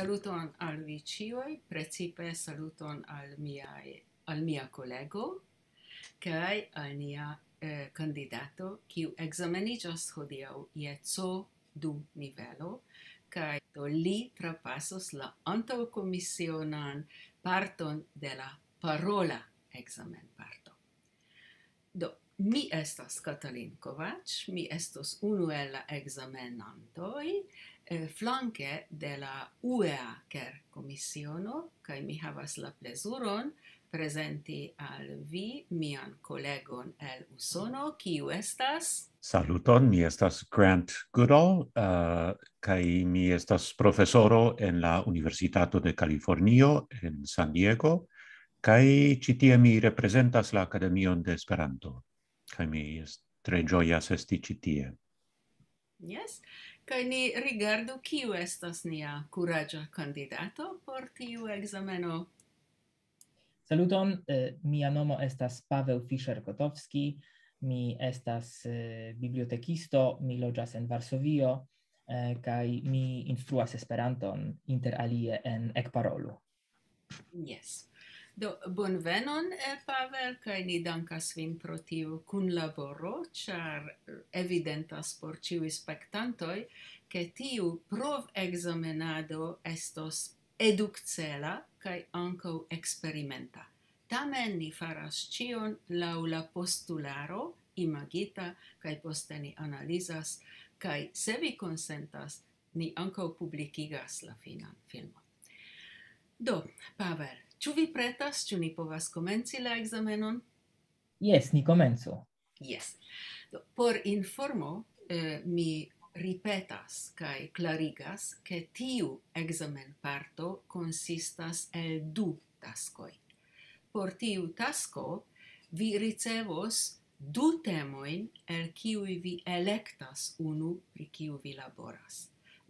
Saluton al vi ciui, precipe saluton al miaj al mia collega kai al nia kandidato eh, ki examenijos hodio ie co du nivelo kai to li trapasos la anta komisionan parton de la parola examen parto do mi estas katalin kovac mi estos unu el la eh, flanque de la UEA CER Commissiono, cae mi havas la plesuron presenti al vi mian collegon el Usono, quiu estas? Saluton, mi estas Grant Goodall, cae uh, mi estas professoro en la Universitato de Californio en San Diego, cae citie mi representas la Academion de Esperanto, cae mi est tre gioias esti citie. Yes. Yes kai ni rigardu kiu estas nia kuraĝa kandidato por tiu ekzameno. Saluton, eh, mi anomo estas Pavel Fischer Kotowski, mi estas eh, bibliotekisto, mi loĝas en Varsovio eh, kaj mi instruas Esperanton inter alie en Ekparolu. Yes. Do, bon venon, eh, Pavel, kai ni dankas vin pro tiu kun laboro, char eh, evidentas por ciu spectantoi, ke tiu prov examenado estos educcela, kai ancau experimenta. Tamen ni faras cion laula postularo, imagita, kai poste ni analizas, kai se vi consentas, ni ancau publicigas la finan filmo. Do, Pavel, Ĉu vi pretas, ĉu ni povas komenci la ekzamenon? Jes, ni komencu. Jes. Por informo, eh, mi ripetas kaj klarigas, ke tiu examen parto konsistas el du taskoj. Por tiu tasko vi ricevos du temojn el kiuj vi elektas unu pri kiu vi laboras.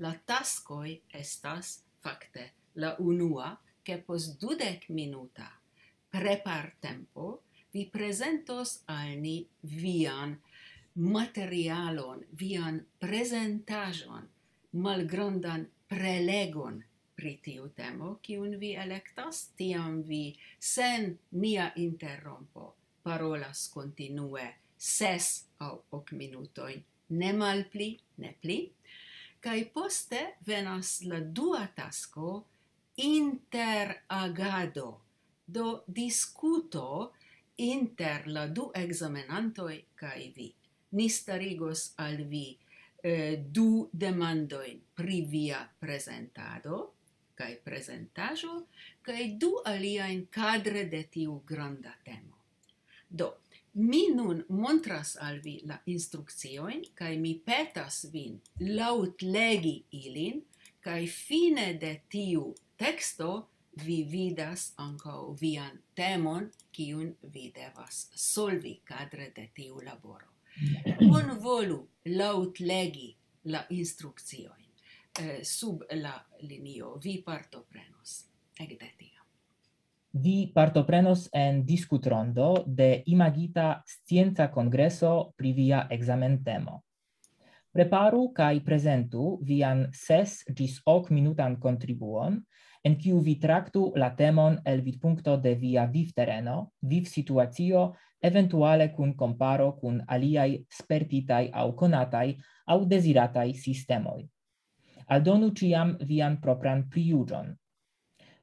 La taskoj estas fakte la unua, che pos dudec minuta prepar tempo vi presentos al ni vian materialon, vian presentajon, malgrondan prelegon pri tiu temo, kiun vi electas, tiam vi sen mia interrompo parolas continue ses au hoc minutoin, ne mal pli, ne pli, cae poste venas la dua tasco, inter agado do discuto inter la du examenantoi kai vi ni starigos al vi eh, du demandoin pri via presentado kai presentajo kai du alia in cadre de tiu granda temo do Mi nun montras al vi la instrukcioin, kai mi petas vin laut legi ilin, kai fine de tiu texto vi vidas anco vian temon kiun vi devas solvi cadre de tiu laboro. Un volu laut legi la instruccioin eh, sub la linio vi partoprenos. Ecde tia. Vi partoprenos en discutrondo de imagita scienza congreso pri via examen temo. Preparu kai presentu vian ses dis ok minutan contribuon, en quo vi tractu la temon el vid puncto de via viv terreno, viv situatio, eventuale cum comparo cum aliai spertitai au conatai au desiratai sistemoi. Aldonu ciam vian propran priugion.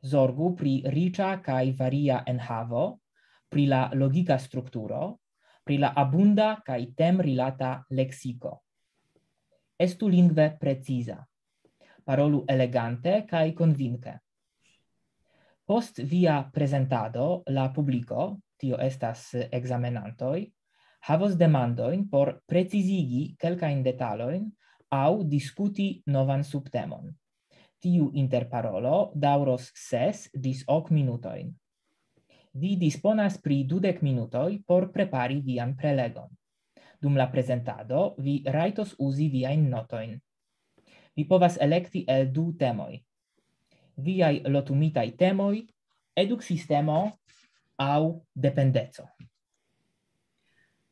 Zorgu pri ricia cae varia enhavo, havo, pri la logica structuro, pri la abunda cae tem rilata lexico. Estu lingve precisa. Parolu elegante cae convinque post via presentado la publico tio estas examenantoi havos demandoin por precizigi kelka in detaloin au discuti novan subtemon tiu interparolo dauros ses dis hoc minutoin vi disponas pri dudek minutoi por prepari vian prelegon dum la presentado vi raitos uzi viain notoin vi povas electi el du temoi viae lotumitae temoi educ systemo au dependetzo.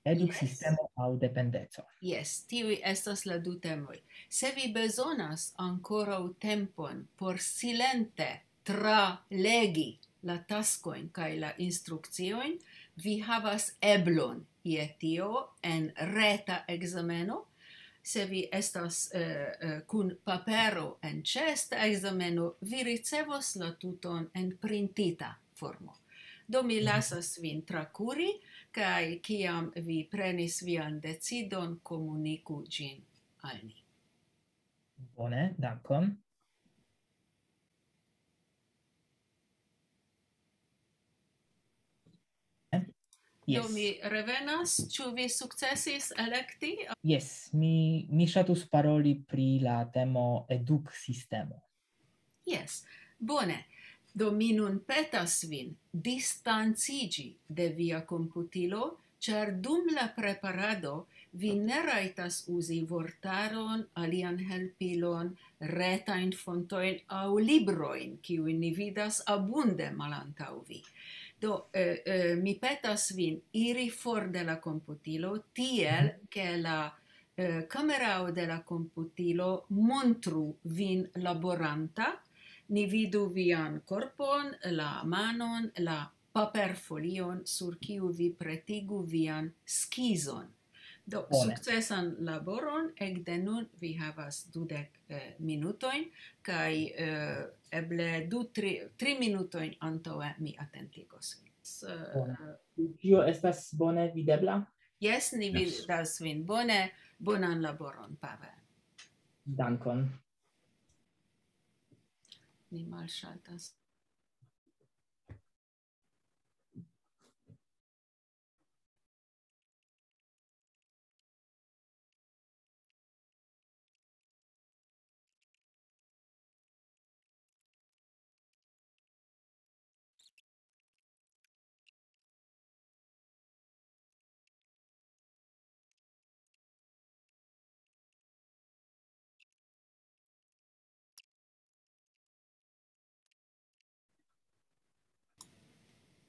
Educ yes. systemo au dependetzo. Yes, tivi estas la du temoi. Se vi besonas ancora u tempon por silente tra legi la taskoin kai la instruccioin, vi havas eblon ietio en reta exameno, se vi estas eh, eh, cun papero en chest exameno, vi ricevos la tuton en printita formo. Do mi mhm. lasas vin tracuri, cae ciam vi prenis vian decidon, comunicu gin al ni. Bone, dacom. Yes. Do mi revenas, ĉu vi sukcesis elekti? Yes, mi mi ŝatus paroli pri la temo educ systemo. Yes. Bone. Do mi nun petas vin distanciĝi de via komputilo, ĉar dum la preparado vi ne rajtas uzi vortaron, alian helpilon, retajn fontojn aŭ librojn, kiujn ni vidas abunde malantaŭ vi. Do, eh, eh, mi petas vin iri for de la computilo tiel che mhm. la eh, camerao de la computilo montru vin laboranta, ni vidu vian corpon, la manon, la paperfolion sur kiu vi pretigu vian skizon. Do, Bone. sukcesan laboron, eg de nun vi havas dudek eh, minutoin, kai eh, eble du, tri, tri minutoin antoe mi atentigos. So, Uh, eh, Tio estas bone videbla? Yes, ni yes. vidas vin. Bone, bonan laboron, Pavel. Dankon. Ni mal shaltas.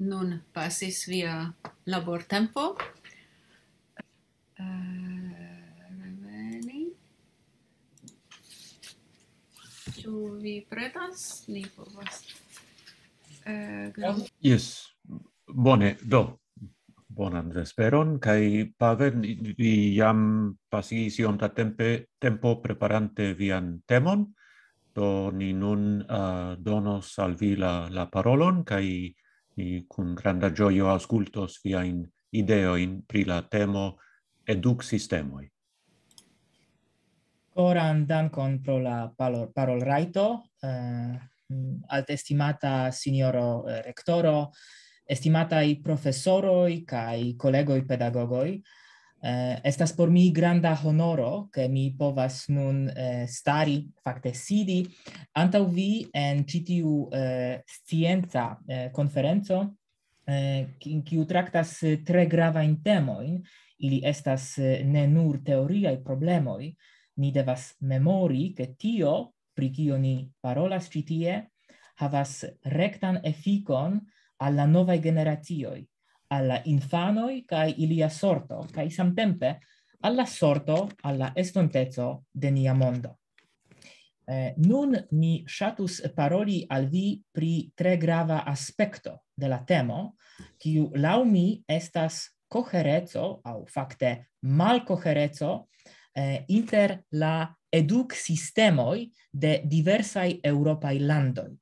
nun passis via labor tempo. Uh, reveni. Ču vi pretas, ni povast. Uh, vas. Yes, bone, do. Bonan vesperon, kai paven, vi jam passis iom ta tempo preparante vian temon. Do ni nun uh, donos al vi la parolon, kai ni cum granda gioio ascultos via in ideo in pri la temo educ systemoi. Coram dancon pro la parol, parol raito, eh, estimata signoro eh, rectoro, estimatai professoroi cae collegoi pedagogoi, Eh, estas por mi granda honoro che mi povas nun eh, stari fakte sidi antaŭ vi en citiu tiu eh, scienca eh, konferenco eh, kiu traktas eh, tre gravajn temojn ili estas eh, ne nur teoriaj problemoj ni devas memori ke tio pri cio ni parolas citie, havas rectan efficon al la novaj alla infanoi kai ilia sorto kai samtempe alla sorto alla estontezo de nia mondo eh, nun mi shatus paroli al vi pri tre grava aspecto de la temo u lau mi estas coherezo au facte mal coherezo eh, inter la educ sistemoi de diversa europa landoi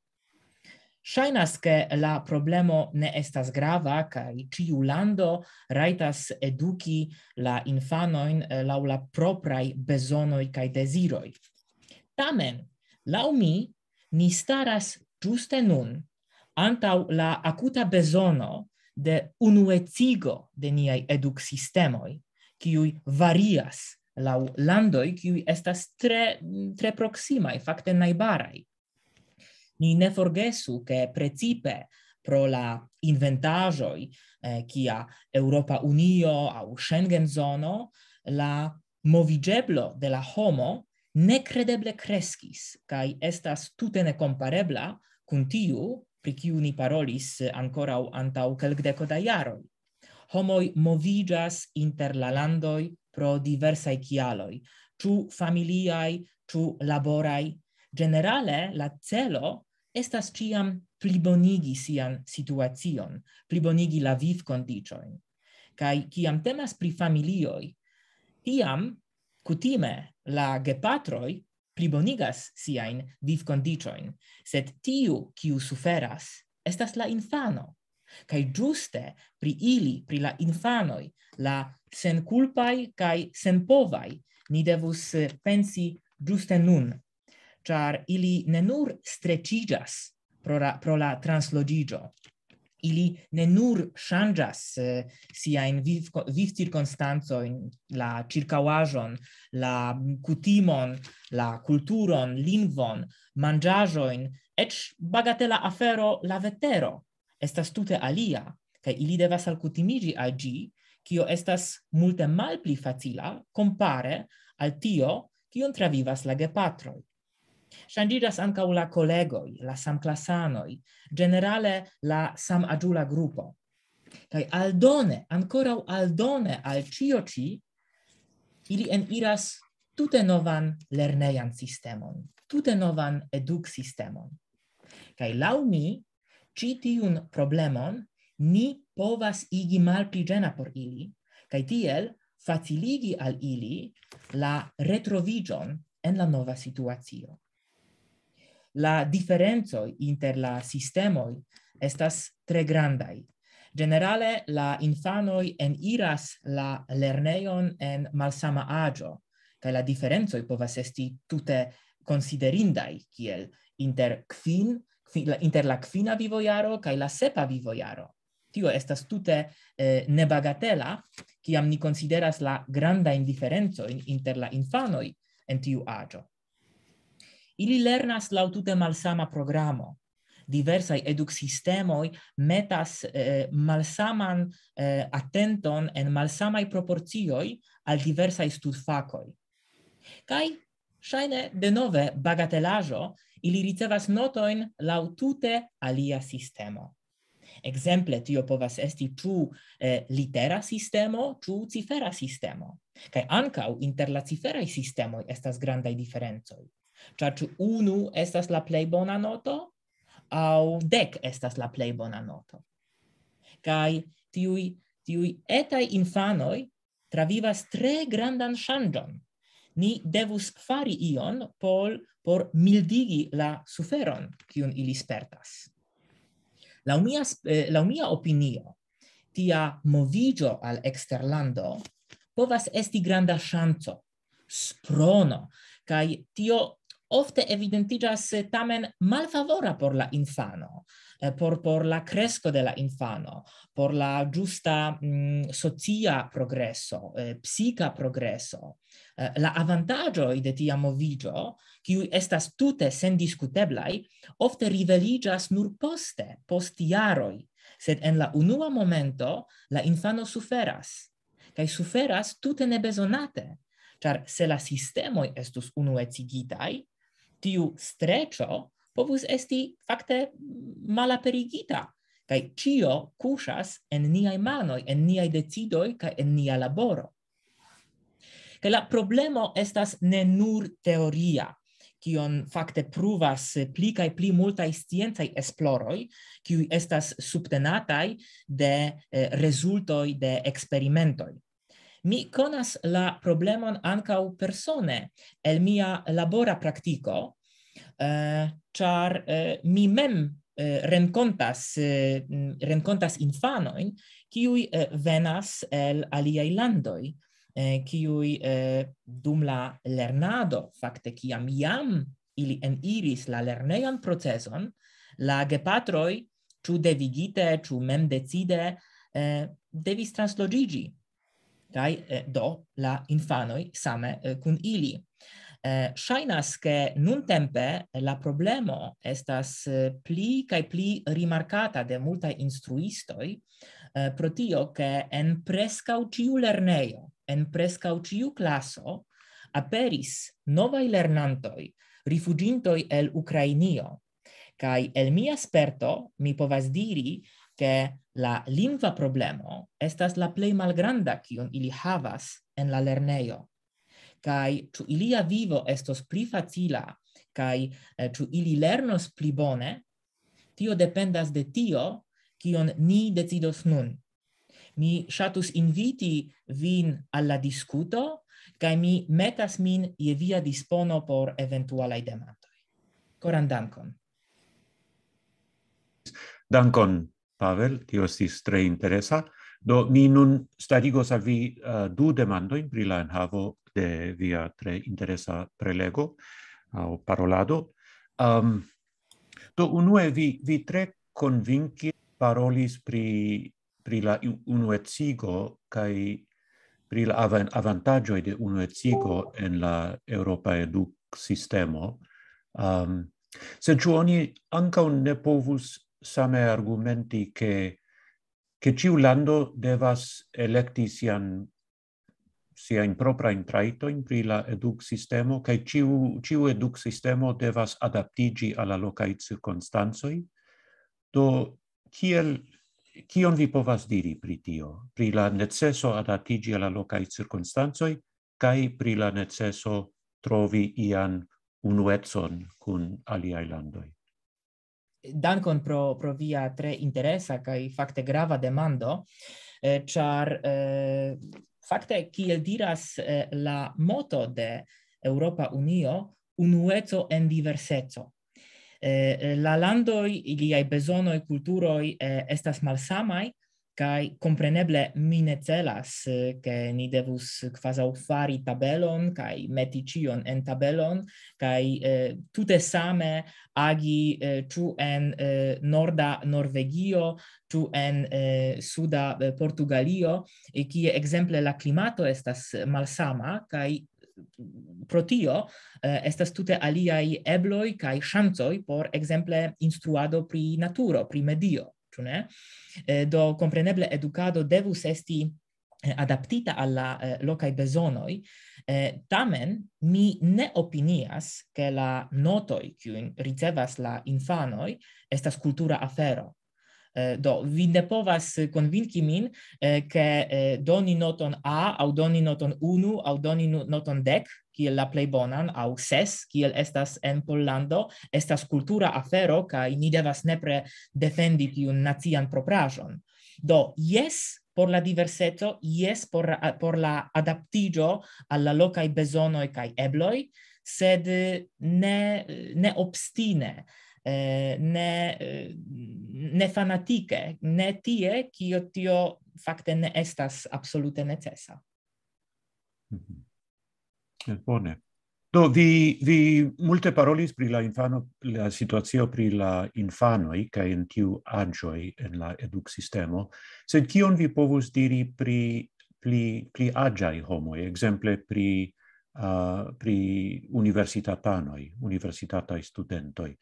Shainas ke la problemo ne estas grava ka iu lando raitas eduki la infanoin eh, la la proprai bezonoi ka deziroi. Tamen la mi, ni staras juste nun anta la akuta bezono de unuecigo etigo de niai eduk sistemoi ki varias la landoi ki u estas tre tre proxima fakte naibarai ni ne forgesu che precipe pro la inventajoi eh, kia Europa Unio au Schengen zono la movigeblo de la homo ne credeble crescis kai estas tute ne comparebla cun tiu pri kiu ni parolis ancora u antau kelkdeko da iaro. homoi movigas inter la landoi pro diversai cialoi, cu familiai, cu laborai. Generale, la celo estas ciam plibonigi sian situacion, plibonigi la viv condicioin. Cai ciam temas pri familioi, tiam cutime la gepatroi plibonigas sian viv condicioin, set tiu ciu suferas estas la infano, cai giuste pri ili, pri la infanoi, la sen culpai cai sen povai, ni devus pensi giuste nun char ili ne nur strecigas pro la, pro la translogigio, ili ne nur shangas eh, sia in viv, viv circunstanzo in la circa la cutimon, la culturon, linvon, mangiagioin, ecz bagatela afero la vetero, estas tute alia, ca ili devas al cutimigi gi, cio estas multe mal pli facila compare al tio cion travivas la gepatroi. Shandidas anca u la collegoi, la sam classanoi, generale la sam adula gruppo. Kai aldone, ancora u aldone al cioci, ili en iras tute novan lerneian sistemon, tute novan educ sistemon. Kai lau mi, ci problemon, ni povas igi malpli gena por ili, kai tiel faciligi al ili la retrovigion en la nova situazio la differenzo inter la sistemo estas tre grandai. Generale la infanoi en iras la lerneion en malsama agio, kai la differenzo povas esti tute considerindai kiel inter kvin inter la kvina vivojaro kai la sepa vivojaro. Tio estas tute eh, nebagatela, kiam ni consideras la granda indiferenco inter la infanoi en tiu agio ili lernas la tute malsama programo diversa eduk sistemoj metas eh, malsaman eh, atenton en malsamai proporcioj al diversaj studfakoj kaj Shaine de nove bagatelajo ili ricevas notoin lau tute alia sistemo. Exemple tio povas esti ĉu eh, litera sistemo, ĉu cifera sistemo. Kaj ankaŭ inter la ciferaj sistemoj estas grandaj diferencoj cioè ci uno estas la plei bona noto au dec estas la plei bona noto kai tiui tiui etai infanoi travivas tre grandan shangjon ni devus fari ion pol por mildigi la suferon kiun ili spertas la mia eh, la mia opinio tia movigio al exterlando povas esti granda shanco sprono kai tio ofte evidentigas eh, tamen malfavora por la infano, eh, por, por la cresco de la infano, por la giusta mm, socia progresso, eh, psica progresso. La avantaggio di tia movigio, che estas tutte sen discutebli, ofte riveligas nur poste, postiaroi, sed en la unua momento la infano suferas, cae suferas tutte nebesonate, Char, se la sistemoi estus unue cigitai, tiu strecho povus esti fakte mala perigita kai cio kushas en nia imanoi en nia decidoi kai en nia laboro ke la problema estas ne nur teoria ki fakte pruvas pli kai pli multaj istientai esploroi ki estas subtenatai de eh, rezultoi de eksperimentoj mi conas la problemon ancau persone el mia labora practico, char eh, uh, eh, mi mem eh, rencontas, rencontas infanoin, kiui venas el aliei landoi, eh, eh, dum la lernado, fakte kiam iam ili en iris la lernejan proceson, la gepatroi, ĉu devigite, ĉu mem decide, eh, devis translogigi kai eh, do la infanoi same eh, kun ili eh, shainas ke nun tempe la problema estas eh, pli kai pli rimarkata de multa instruistoi eh, pro tio ke en preskau tiu lernejo en preskau tiu klaso aperis novaj lernantoi rifugintoi el ukrainio kai el mia sperto mi povas diri che la lingua problema estas la plei malgranda kion ili havas en la lerneio. Kai tu ilia vivo estos pli facila kai tu eh, ili lernos pli bone, tio dependas de tio kion ni decidos nun. Mi shatus inviti vin alla discuto, kai mi metas min je via dispono por eventualai demandoi. Koran dankon. Dankon. Pavel, tio ho tre stre interessa, do mi nun sta a vi uh, du demando in la en havo de via tre interessa prelego uh, o parolado. Um, do uno e vi vi tre convinchi parolis pri pri la uno e cigo kai pri la avan avantaggio de uno e cigo en la Europa Educ sistemo. sistema. Um, Se giovani un ne povus same argumenti che che ciu lando devas electi sian sia in propria intraito in pri la educ sistema che ciu ciu educ sistema devas adaptigi alla locai circostanzoi do kiel kion vi povas diri pri tio pri la necesso adaptigi alla locai circostanzoi kai pri la necesso trovi ian unuetson cun ali landoi. Dankon pro pro via tre interesa kai fakte grava demando eh, char eh, fakte ki el diras eh, la moto de Europa Unio unueco en diverseco eh, eh, la landoi ili ai bezono e eh, estas malsamai kai compreneble mine celas eh, che ni devus quasi fari tabelon kai meticion en tabelon kai eh, tutte same agi eh, tu en eh, norda norvegio tu en eh, suda eh, portugalio e ki exemple la climato estas malsama kai pro tio eh, estas tute aliai ebloi kai shantoi por exemple instruado pri naturo pri medio ĉu ne? Eh, do kompreneble edukado devus esti eh, adaptita alla eh, locai besonoi, eh, tamen mi ne opinias che la notoi cui ricevas la infanoi estas cultura afero, Eh, do vi ne povas convinki min che eh, eh, doni noton a au doni noton unu au doni noton 10, kiel la play bonan au ses kiel el estas en pollando estas cultura a ferro ni devas nepre defendi ti un nazian do yes por la diverseto, yes por por la adaptigio alla loca i besono e kai ebloi sed ne ne obstine Eh, ne eh, ne fanatiche, ne tie ki o tio fakte ne estas absolute necesa. Mhm. Bone. Do vi vi multe parolis pri la infano la situacio pri la infanoi, i kaj en tiu anjoi en la educ sistemo. Sed cion vi povus diri pri pli pli agaj homoj, ekzemple pri uh, pri universitatanoi, universitatai studentoi.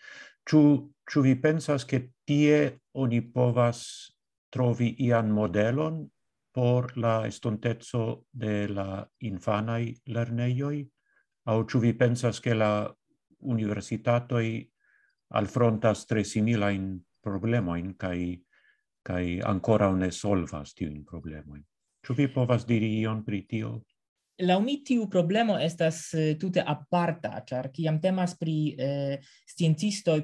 Ču, ču vi pensas che tie oni povas trovi ian modelon por la estontezzo de la infanai lerneioi? Au ču vi pensas che la universitatoi alfrontas tre simila in problema in kai kai ancora ne solvas tiun problemoin? Ču vi povas diri ion pri tio? la umiti u problema estas eh, tute aparta char ki am temas pri eh,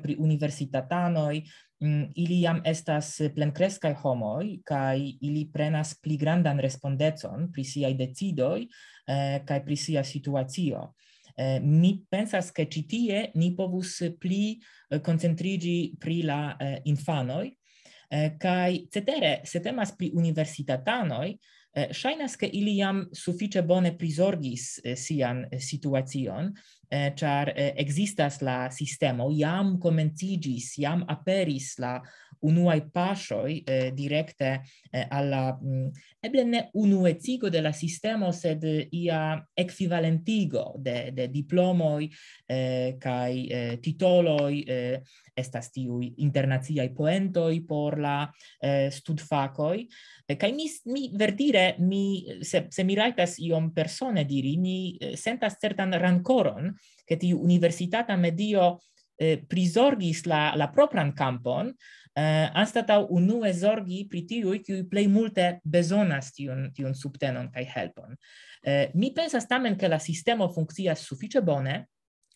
pri universitatanoi, mm, ili am estas eh, plenkreskaj homoi, kaj ili prenas pli grandan respondecon pri siaj decidoj eh, kaj pri sia situacio eh, mi pensas ke citie tie ni povus pli koncentriĝi eh, pri la eh, infanoj eh, kaj cetere se temas pri universitatanoj eh, Shainas eh, ke ili jam suficie bone prizorgis eh, sian eh, situacion, char existas la sistemo, jam comencigis, jam aperis la unuae pasoi directe alla mm, eble ne unuecigo de la sistemo, sed ia equivalentigo de, de diplomoi kai titoloi estas tiu internazia i poento i por la eh, stud facoi eh, kai mi mi mi se se mi raitas iom persone di rini eh, sentas certan rancoron che ti universitata medio eh, prisorgis la la propran campon eh, astata unu esorgi pri ti u ki play multe bezonas ti un subtenon kai helpon eh, mi pensa stamen che la sistema funkcias sufice bone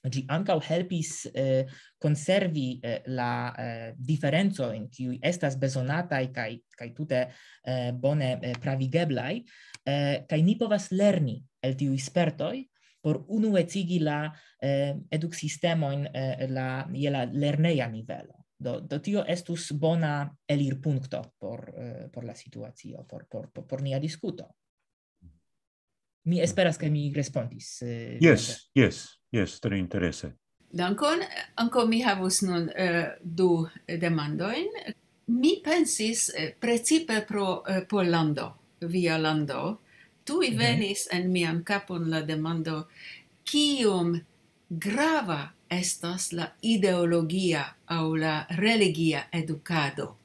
di ancau helpis eh, conservi eh, la eh, differenza in cui estas bezonata e kai kai tutte eh, bone eh, pravigeblai eh, kai ni povas vas lerni el tiu ispertoi por unu etigi la eh, eduk sistema in eh, la je la lerneia nivelo do do tio estus bona elir punto por eh, por la situazio por por por, por discuto mi esperas ke mi respondis. Eh, yes, yes, yes, tre interese. Dankon, anko mi havus nun uh, du eh, demandoin. Mi pensis uh, precipe pro uh, Pollando, via Lando, tu mm -hmm. venis en miam capon la demando, kium grava estas la ideologia au la religia educado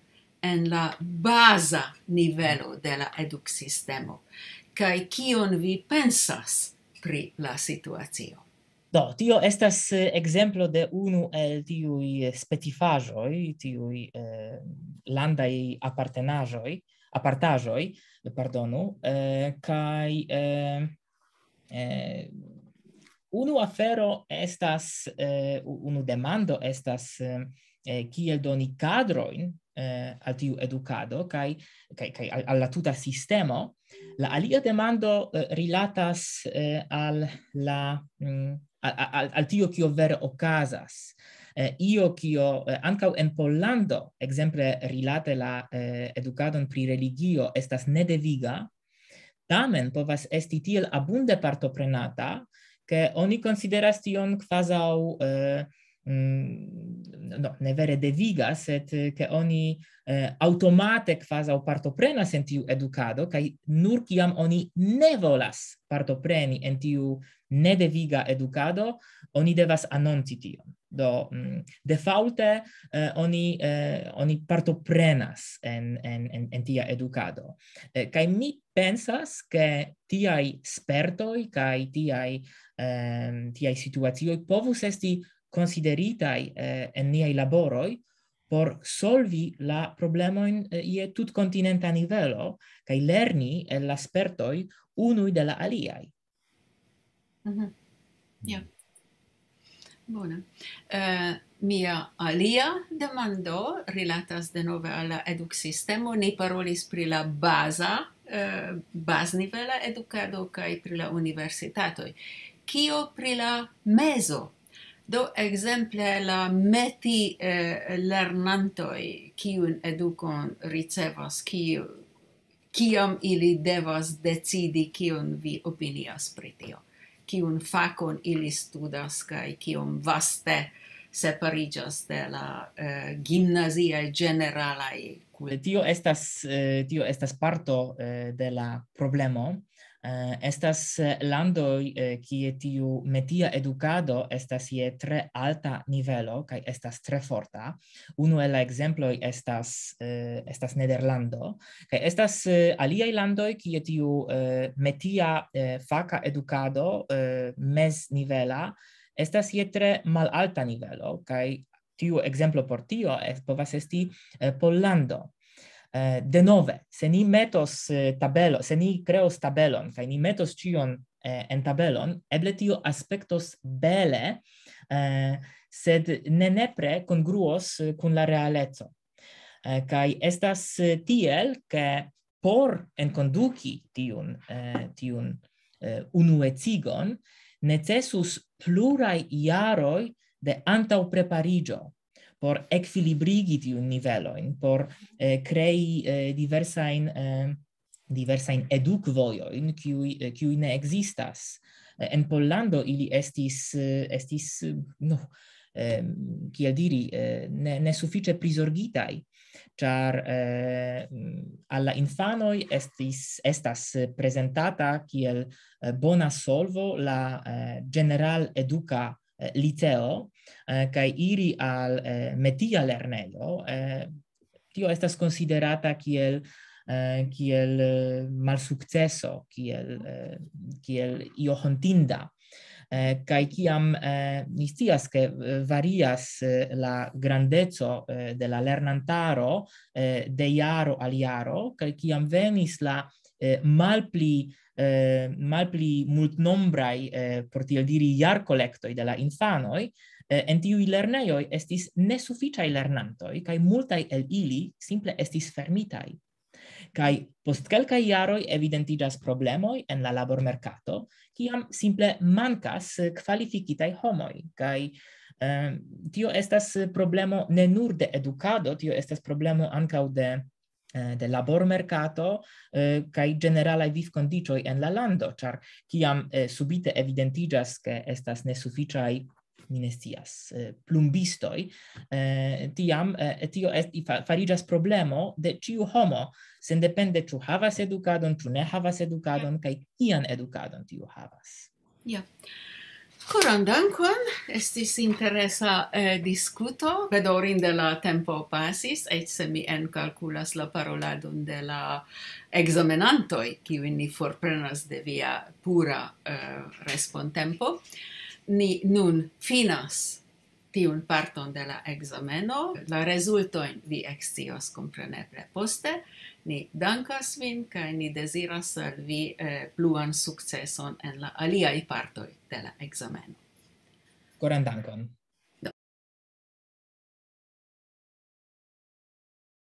en la baza nivelo de la eduksistemo kai kion vi pensas pri la situacio do tio estas ekzemplo eh, de unu el tiu eh, specifajo tiu eh, landai i apartenajo apartajo pardonu kai unu afero estas unu demando estas kiel doni kadrojn eh, al tiu educado kai kai kai al, al la tuta sistema la alia demando eh, rilatas eh, al la mm, al, al, al tio kio ver o casas eh, io kio eh, ankau en pollando exemple rilate la eh, educadon pri religio estas ne deviga tamen povas esti tiel abunde partoprenata ke oni konsideras tion kvazau eh, Mm, no ne vere de viga eh, che oni eh, automate quasi o parto educado kai nur ciam oni ne volas partopreni preni entiu ne de viga educado oni devas anonti tio do mm, eh, oni eh, oni partoprenas en en en entia educado kai eh, mi pensas che ti spertoi sperto tiai kai ti ti povus esti consideritai eh, en niai laboroi por solvi la problema in eh, ie tut continenta nivelo kai lerni el la spertoi unu de la aliai. Mhm. Mm ja. Yeah. Bona. Uh, mia alia demando relatas de nove al eduk sistemo ni parolis pri la baza uh, eh, nivela edukado kai pri la universitatoi. Kio pri la mezo Do exemple la meti eh, lernanto e qui educon ricevas qui kiam ili devas decidi qui vi opinia spretio qui un facon ili studas kai qui vaste separigios de la eh, gimnazia generala e cultio estas eh, tio estas parto eh, de la problema Eh, estas lando qui eh, etiu eh, metia educado estas ie tre alta nivelo kaj estas tre forta Unu el exemplo estas eh, estas nederlando kai estas eh, alia lando qui etiu metia eh, faka educado eh, mes nivela estas ie tre mal alta nivelo kai tiu exemplo portio es povas esti eh, polando eh, de nove se ni metos eh, tabelo se ni creos tabelon kai ni metos tion eh, en tabelon eble tio aspectos bele eh, sed ne nepre congruos eh, kun la realezzo eh, kai estas eh, tiel ke por en conduki tion eh, tion eh, unu necesus plurai iaroi de antau preparigio por equilibrigi ti un in por eh, crei eh, diversa in eh, diversa in educ voio in qui eh, qui ne existas eh, en pollando ili estis eh, estis no eh, a diri eh, ne ne suffice prisorgitai char eh, alla infanoi estis estas presentata kiel eh, bona solvo la eh, general educa eh, liceo kai eh, iri al eh, metia lernejo eh, tio estas considerata kiel eh, kiel eh, malsukceso kiel eh, io hontinda eh, kiam eh, nistias ke eh, varias eh, la grandezo eh, de la lernantaro eh, de iaro al iaro kai kiam venis la eh, malpli eh, eh, mult nombrai eh, por tiel diri iar collectoi della infanoi eh, en tiui lerneioi estis ne lernantoi kai multai el ili simple estis fermitai kai post kelka iaroi evidentigas problemoi en la labor mercato kiam simple mancas qualificitai homoi kai eh, tio estas problemo ne nur de educado, tio estas problemo ancao de Eh, de labor mercato kai eh, generala viv condicio en la lando char kiam eh, subite evidentigas ke estas nesufficiai minestias eh, plumbistoi eh, tiam eh, tio est i farigas problemo de ciu homo sen depende ciu havas educadon ciu ne havas educadon kai yeah. kian educadon tiu havas ja yeah. Coran dankon, estis interesa eh, discuto, bedorin de la tempo pasis, et se mi encalculas la paroladum de la examenantoi, kiwin ni forprenas de via pura eh, respon tempo. Ni nun finas tiun parton de la examenu. La resultoin vi excios compreneble poste. Ni dankas vin, kai ni desiras al vi pluan eh, successon en la aliai partoi de la examenu. Coran dankon!